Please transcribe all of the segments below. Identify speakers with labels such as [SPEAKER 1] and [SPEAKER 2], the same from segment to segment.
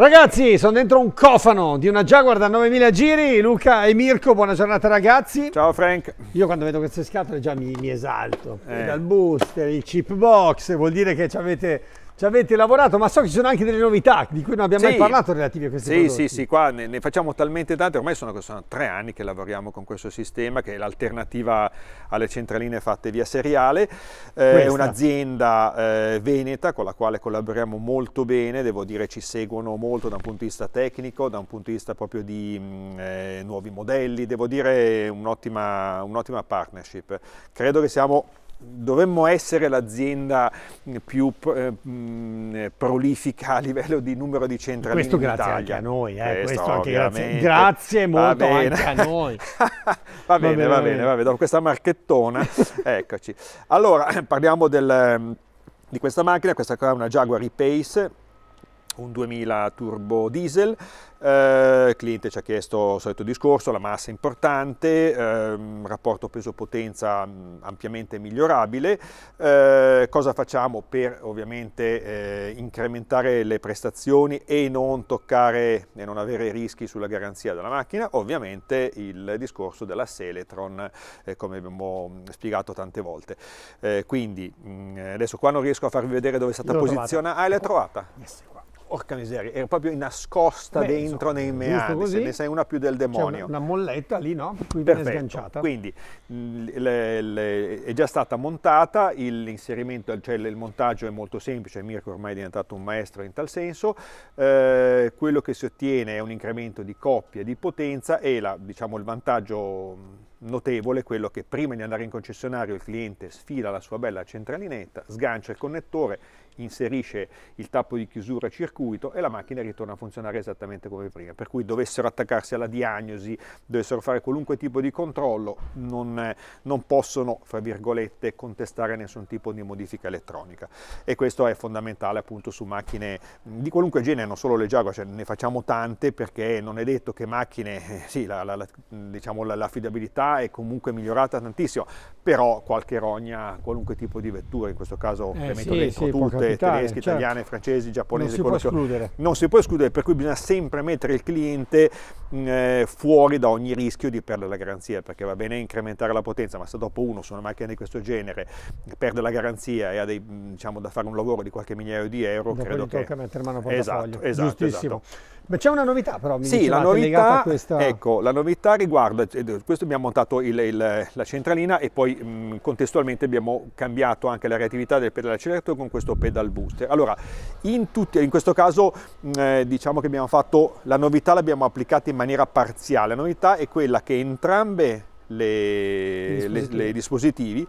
[SPEAKER 1] Ragazzi, sono dentro un cofano di una Jaguar da 9000 giri. Luca e Mirko, buona giornata ragazzi. Ciao Frank. Io quando vedo queste scatole già mi, mi esalto. Eh. Dal booster, il chip box, vuol dire che ci avete ci avete lavorato, ma so che ci sono anche delle novità di cui non abbiamo sì. mai parlato relative a questi sì, prodotti.
[SPEAKER 2] Sì, sì, qua ne, ne, facciamo talmente tante, ormai sono, sono, tre anni che lavoriamo con questo sistema che è l'alternativa alle centraline fatte via seriale, eh, è un'azienda eh, veneta con la quale collaboriamo molto bene, devo dire ci seguono molto da un punto di vista tecnico, da un punto di vista proprio di mm, eh, nuovi modelli, devo dire un'ottima un partnership. Credo che siamo dovremmo essere l'azienda più eh, prolifica a livello di numero di centrali questo in grazie anche a noi eh, questo, questo anche grazie, grazie molto anche a noi va, bene, va bene va bene va bene dopo questa marchettona eccoci allora parliamo del, di questa macchina questa qua è una Jaguar E-Pace un 2000 turbo diesel, eh, il cliente ci ha chiesto il solito discorso, la massa è importante, eh, rapporto peso-potenza mm, ampiamente migliorabile, eh, cosa facciamo per ovviamente eh, incrementare le prestazioni e non toccare e non avere rischi sulla garanzia della macchina? Ovviamente il discorso della Seletron, eh, come abbiamo mm, spiegato tante volte. Eh, quindi mh, mm, adesso qua non riesco a farvi vedere dove è stata posizionata, ah l'hai trovata? Yes, qua. Porca miseria, era proprio nascosta Beh, dentro insomma, nei meandri, se ne sei una più del cioè, demonio. una,
[SPEAKER 1] una molletta lì, no? Qui Perfetto. viene sganciata. Quindi
[SPEAKER 2] le, le, è già stata montata, l'inserimento, cioè il montaggio è molto semplice, Mirko ormai è diventato un maestro in tal senso, eh, quello che si ottiene è un incremento di coppia, di potenza e la, diciamo, il vantaggio notevole quello che prima di andare in concessionario il cliente sfila la sua bella centralinetta, sgancia il connettore, inserisce il tappo di chiusura circuito e la macchina ritorna a funzionare esattamente come prima. Per cui dovessero attaccarsi alla diagnosi, dovessero fare qualunque tipo di controllo, non, non possono, fra virgolette, contestare nessun tipo di modifica elettronica. E questo è fondamentale appunto su macchine di qualunque genere, non solo le Jaguar, cioè ne facciamo tante perché non è detto che macchine, eh, sì, la, la, la, diciamo, è comunque migliorata tantissimo, però qualche rogna, qualunque tipo di vettura, in questo caso eh, le metto sì, dentro sì, tutte, tedesche, certo. italiane, francesi, giapponesi, non si può escludere. Non si può escludere, per cui bisogna sempre mettere il cliente mh, mm, eh, fuori da ogni rischio di perdere la garanzia, perché va bene incrementare la potenza, ma se dopo uno su una macchina di questo genere perde la garanzia e ha dei, mm, diciamo, da fare un lavoro di qualche migliaio di euro, dopo credo che... tocca mettere
[SPEAKER 1] mano a portafoglio. Esatto, esatto, Giustissimo. Esatto. Beh, c'è una novità però, mi sì, la novità, questa...
[SPEAKER 2] Ecco, la novità riguarda, eh, questo abbiamo montato il, il, la centralina e poi mh, mm, contestualmente abbiamo cambiato anche la reattività del pedale acceleratore con questo pedal booster. Allora, in, tutti, in questo caso mh, mm, eh, diciamo che abbiamo fatto, la novità l'abbiamo applicata in maniera parziale, la novità è quella che entrambe le, le, le dispositivi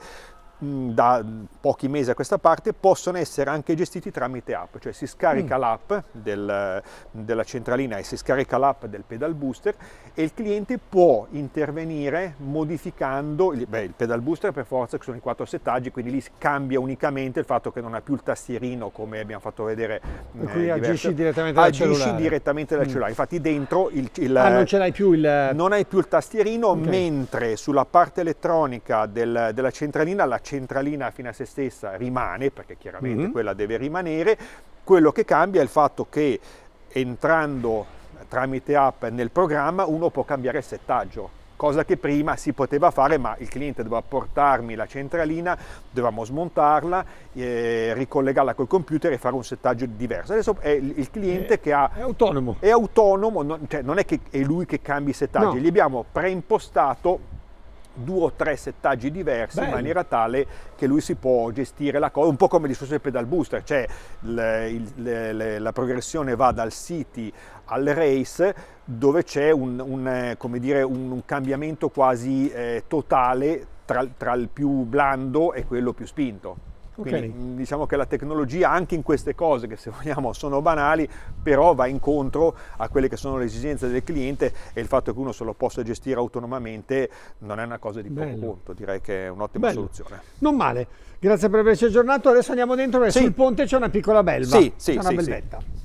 [SPEAKER 2] Mm, da pochi mesi a questa parte possono essere anche gestiti tramite app, cioè si scarica mm. l'app del, della centralina e si scarica l'app del pedal booster e il cliente può intervenire modificando beh, il pedal booster per forza che sono i quattro settaggi, quindi lì cambia unicamente il fatto che non ha più il tastierino come abbiamo fatto vedere. E quindi eh, agisci direttamente dal agisci cellulare. direttamente dal mm. cellulare, infatti dentro il, il ah, non ce
[SPEAKER 1] l'hai più il non hai
[SPEAKER 2] più il tastierino okay. mentre sulla parte elettronica del, della centralina la centralina fino a se stessa rimane, perché chiaramente mm-hmm. quella deve rimanere, quello che cambia è il fatto che entrando tramite app nel programma uno può cambiare il settaggio cosa che prima si poteva fare ma il cliente doveva portarmi la centralina, dovevamo smontarla, eh, ricollegarla col computer e fare un settaggio diverso. Adesso è il cliente è, eh, che ha, è autonomo, è autonomo non, cioè non è che è lui che cambia i settaggi, no. gli abbiamo preimpostato due o tre settaggi diversi Bello. in maniera tale che lui si può gestire la cosa, un po' come discorso del pedal booster, cioè le, le, le, la progressione va dal city al race dove c'è un, un, eh, dire, un, un cambiamento quasi eh, totale tra, tra il più blando e quello più spinto. Quindi okay. Mm, diciamo che la tecnologia anche in queste cose che se vogliamo sono banali, però va incontro a quelle che sono le esigenze del cliente e il fatto che uno se lo possa gestire autonomamente non è una cosa di Bello. poco conto, direi che è un'ottima Bello. soluzione.
[SPEAKER 1] Non male, grazie per averci aggiornato, adesso andiamo dentro perché sì. sul ponte c'è una piccola belva, sì, sì, c'è una sì, belvetta. Sì.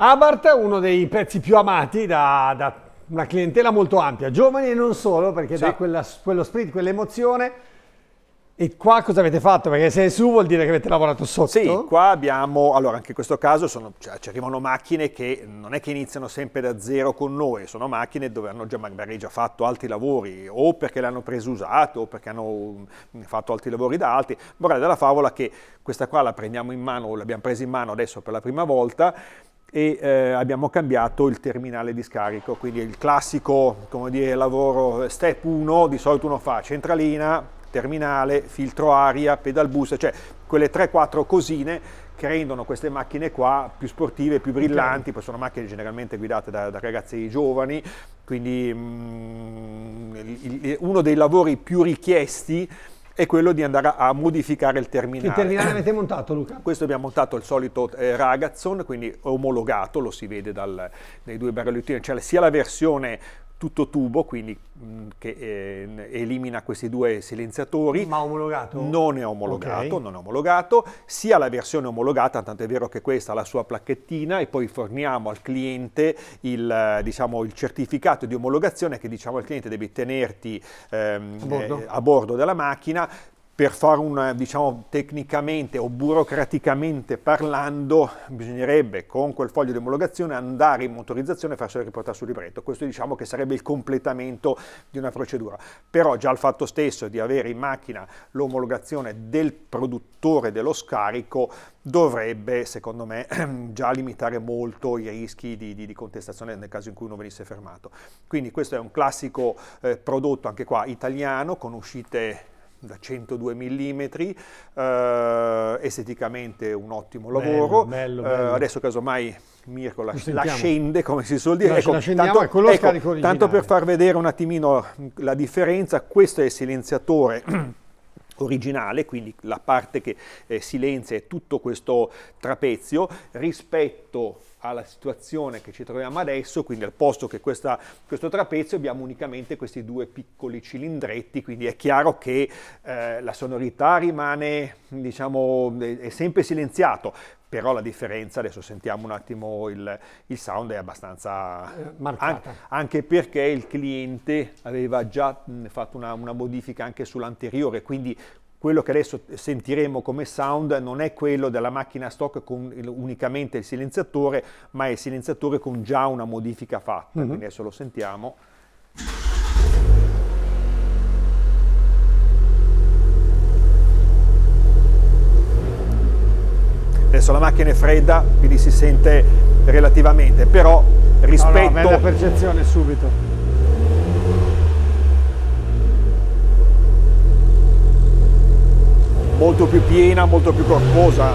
[SPEAKER 1] Abarth, uno dei pezzi più amati da, da una clientela molto ampia, giovani e non solo, perché sì. dà quella, quello sprint, quell'emozione. E qua cosa avete fatto? Perché se è su vuol dire che avete lavorato sotto? Sì, qua abbiamo, allora anche in questo caso sono, cioè, ci arrivano
[SPEAKER 2] macchine che non è che iniziano sempre da zero con noi, sono macchine dove hanno già, magari già fatto altri lavori, o perché le hanno preso usate, o perché hanno fatto altri lavori da altri. Vorrei dalla favola che questa qua la prendiamo in mano, l'abbiamo presa in mano adesso per la prima volta, e eh, abbiamo cambiato il terminale di scarico, quindi il classico dire, lavoro eh, step 1, di solito uno fa centralina, terminale, filtro aria, pedal bus, cioè quelle 3-4 cosine che rendono queste macchine qua più sportive, più brillanti, okay. poi sono macchine generalmente guidate da, da ragazzi giovani, quindi mm, il, il, uno dei lavori più richiesti è quello di andare a modificare il terminale. Che terminale avete
[SPEAKER 1] montato Luca?
[SPEAKER 2] Questo abbiamo montato il solito eh, Ragazzon, quindi omologato, lo si vede dai due barellottini, cioè sia la versione tutto tubo, quindi mm, che eh, elimina questi due silenziatori. Ma omologato? Non è omologato, okay. non è omologato, sia la versione omologata, tanto è vero che questa ha la sua placchettina e poi forniamo al cliente il, eh, diciamo, il certificato di omologazione che diciamo al cliente devi tenerti ehm, a, bordo. Eh, a bordo della macchina per fare una, diciamo, tecnicamente o burocraticamente parlando, bisognerebbe con quel foglio di omologazione andare in motorizzazione e farselo riportare sul libretto. Questo diciamo che sarebbe il completamento di una procedura. Però già il fatto stesso di avere in macchina l'omologazione del produttore dello scarico dovrebbe, secondo me, già limitare molto i rischi di, di, di contestazione nel caso in cui uno venisse fermato. Quindi questo è un classico eh, prodotto, anche qua, italiano, con uscite da 102 mm, eh, esteticamente un ottimo lavoro. Bello, bello, bello. Eh, adesso casomai Mirko la, la, scende, come si suol dire. No, ecco, tanto, ecco, tanto, per far vedere un attimino la differenza, questo è il silenziatore. originale, quindi la parte che eh, silenzia è tutto questo trapezio rispetto alla situazione che ci troviamo adesso, quindi al posto che questa, questo trapezio abbiamo unicamente questi due piccoli cilindretti, quindi è chiaro che eh, la sonorità rimane, diciamo, è sempre silenziato, però la differenza, adesso sentiamo un attimo il, il sound, è abbastanza eh, marcata. An anche perché il cliente aveva già mh, fatto una, una, modifica anche sull'anteriore, quindi quello che adesso sentiremo come sound non è quello della macchina stock con unicamente il silenziatore, ma è il silenziatore con già una modifica fatta, uh mhm. -huh. quindi adesso lo sentiamo. Adesso la macchina è fredda, quindi si sente relativamente, però rispetto... No, no, percezione
[SPEAKER 1] subito molto più piena, molto più corposa.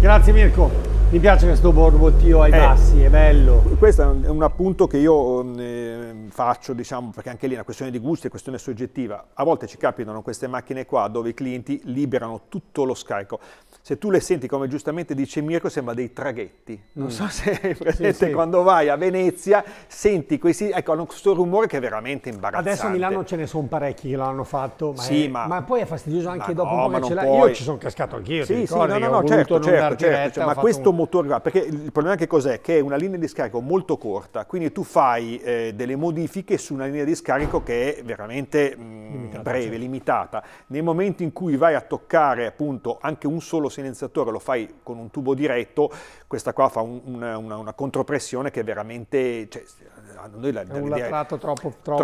[SPEAKER 1] Grazie Mirko. Mi piace questo borbottio ai eh, bassi, è bello. Questo è un, appunto
[SPEAKER 2] che io mm, eh, faccio, diciamo, perché anche lì è una questione di gusti, è questione soggettiva. A volte ci capitano queste macchine qua dove i clienti liberano tutto lo scarico. Se tu le senti, come giustamente dice Mirko, sembra dei traghetti. Non mm. so se hai presente sì, sì. quando vai a Venezia, senti questi, ecco, hanno questo rumore che è veramente imbarazzante. Adesso a Milano
[SPEAKER 1] ce ne sono parecchi che l'hanno fatto, ma, sì, è, ma, ma, poi è fastidioso anche dopo no, un po' che ce l'hai. Io ci sono cascato anch'io, sì, sì, no, no, no, certo, certo, certo, certo, ma questo
[SPEAKER 2] un motore qua, perché il problema che cos'è? Che è una linea di scarico molto corta, quindi tu fai eh, delle modifiche su una linea di scarico che è veramente mh,
[SPEAKER 1] mm, breve,
[SPEAKER 2] certo. limitata. Nel momento in cui vai a toccare appunto anche un solo silenziatore, lo fai con un tubo diretto, questa qua fa un, una, una, una, contropressione che è veramente... Cioè, noi la, è un latrato
[SPEAKER 1] troppo, troppo,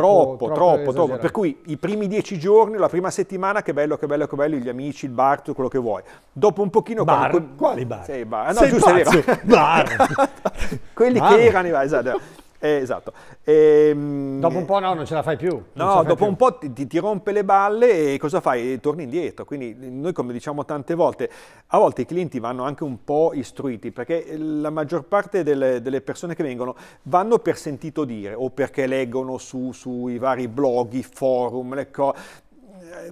[SPEAKER 1] troppo, troppo, troppo Per cui i primi dieci giorni, la
[SPEAKER 2] prima settimana, che bello, che bello, che bello, gli amici, il bar, tutto quello che vuoi. Dopo un pochino... Bar? Quando... Quali bar? Sei bar. Ah, no, Sei giusto, pazzo! Quelli ah. che erano esatto. Eh, esatto. E, ehm, dopo un
[SPEAKER 1] po' no, non ce la fai più. No, dopo più. un
[SPEAKER 2] po' ti, ti, rompe le balle e cosa fai? torni indietro. Quindi noi come diciamo tante volte, a volte i clienti vanno anche un po' istruiti perché la maggior parte delle, delle persone che vengono vanno per sentito dire o perché leggono su, sui vari blog, i forum, le cose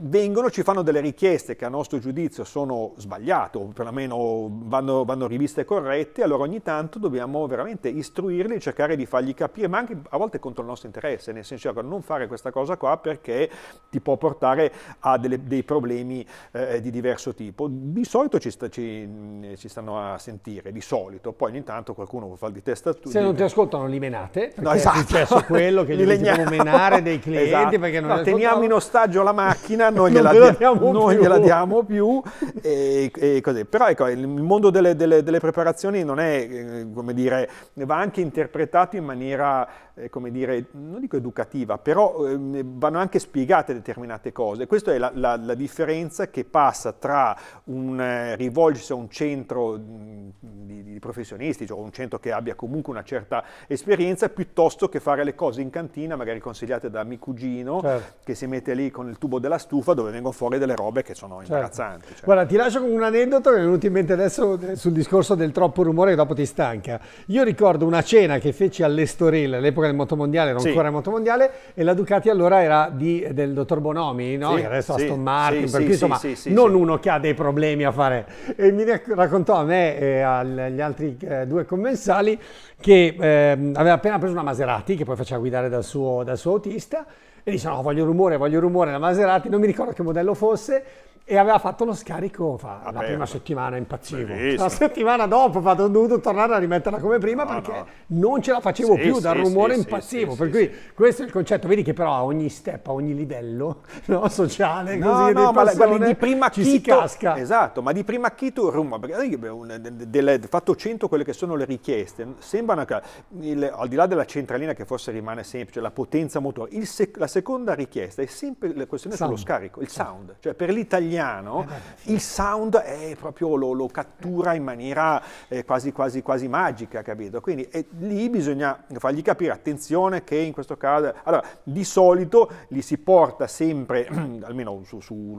[SPEAKER 2] vengono, ci fanno delle richieste che a nostro giudizio sono sbagliate, o perlomeno vanno, vanno riviste corrette, allora ogni tanto dobbiamo veramente istruirli, cercare di fargli capire, ma anche a volte contro il nostro interesse, nel senso che ecco, non fare questa cosa qua perché ti può portare a delle, dei problemi eh, di diverso tipo. Di solito ci, sta, ci, ci, stanno a sentire, di solito, poi ogni tanto qualcuno vuol fare di testa tu. Se non ti
[SPEAKER 1] ascoltano li menate, no, esatto. è successo quello che li, li menare dei clienti esatto. perché non no, teniamo in ostaggio la macchina
[SPEAKER 2] macchina, noi gliela, dia- diamo, noi più. diamo più. E, e Però ecco, il mondo delle, delle, delle preparazioni non è, eh, come dire, va anche interpretato in maniera, eh, come dire, non dico educativa, però ehm, vanno anche spiegate determinate cose. Questa è la, la, la differenza che passa tra un eh, rivolgersi a un centro di professionisti, cioè un centro che abbia comunque una certa esperienza, piuttosto che fare le cose in cantina, magari consigliate da mio cugino, certo. che si mette lì con il tubo della stufa dove vengono fuori delle robe che sono certo. imbarazzanti.
[SPEAKER 1] Cioè. Guarda, ti lascio con un aneddoto che mi è venuto in mente adesso eh, sul discorso del troppo rumore che dopo ti stanca. Io ricordo una cena che feci all'Estoril, all'epoca del motomondiale, non sì. ancora il motomondiale, e la Ducati allora era di, del dottor Bonomi, no? sì, che adesso sì, Aston Martin, sì, per cui insomma non uno che ha dei problemi a fare. E mi raccontò a me e agli altri altri eh, due commensali che eh, aveva appena preso una Maserati che poi faceva guidare dal suo, dal suo autista e dice no voglio rumore, voglio rumore, la Maserati, non mi ricordo che modello fosse e aveva fatto lo scarico fa, la prima settimana impazzivo. Bellissimo. La settimana dopo ho dovuto tornare a rimetterla come prima no, perché no. non ce la facevo sì, più sì, dal rumore sì, impazzivo. per cui questo è il concetto. Vedi che però a ogni step, a ogni livello no, sociale, no, così, no, ma la, di prima ci Chito, si
[SPEAKER 2] casca. Esatto, ma di prima Chito il rumore, perché io ho fatto 100 quelle che sono le richieste, sembrano che il, al di là della centralina che forse rimane semplice, la potenza motore, il, la seconda richiesta è sempre la questione sound. sullo scarico, il sound. Cioè per l'italiano eh, il sound è proprio, lo, lo, cattura in maniera eh, quasi, quasi, quasi, magica, capito? Quindi lì bisogna fargli capire, attenzione che in questo caso... Allora, di solito li si porta sempre, almeno sulla su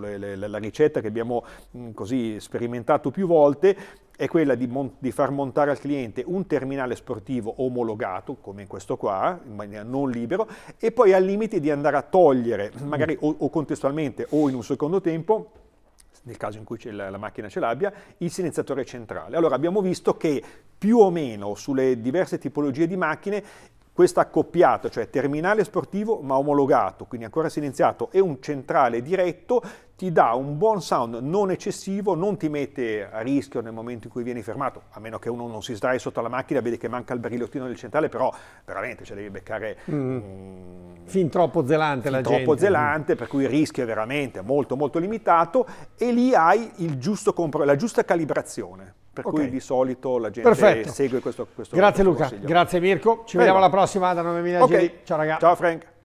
[SPEAKER 2] ricetta che abbiamo mh, mm, così sperimentato più volte, è quella di, mon- di, far montare al cliente un terminale sportivo omologato, come in questo qua, in maniera non libero, e poi al limite di andare a togliere, magari o, o contestualmente o in un secondo tempo, nel caso in cui la, la macchina ce l'abbia, il silenziatore centrale. Allora abbiamo visto che più o meno sulle diverse tipologie di macchine questa accoppiata, cioè terminale sportivo ma omologato, quindi ancora silenziato, e un centrale diretto, ti dà un buon sound non eccessivo, non ti mette a rischio nel momento in cui vieni fermato, a meno che uno non si sdrai sotto la macchina, vedi che manca il barilottino del centrale, però veramente cioè devi beccare...
[SPEAKER 1] Mm. Mm, fin troppo zelante fin la troppo gente. Troppo zelante,
[SPEAKER 2] per cui il rischio è veramente molto molto limitato e lì hai il giusto compro- la giusta calibrazione. Per okay. cui di solito la gente Perfetto. segue
[SPEAKER 1] questo, questo Grazie questo Luca, consiglio. grazie Mirko, ci Prego. vediamo alla prossima da 9000 okay. Giri. Ciao ragazzi. Ciao Frank.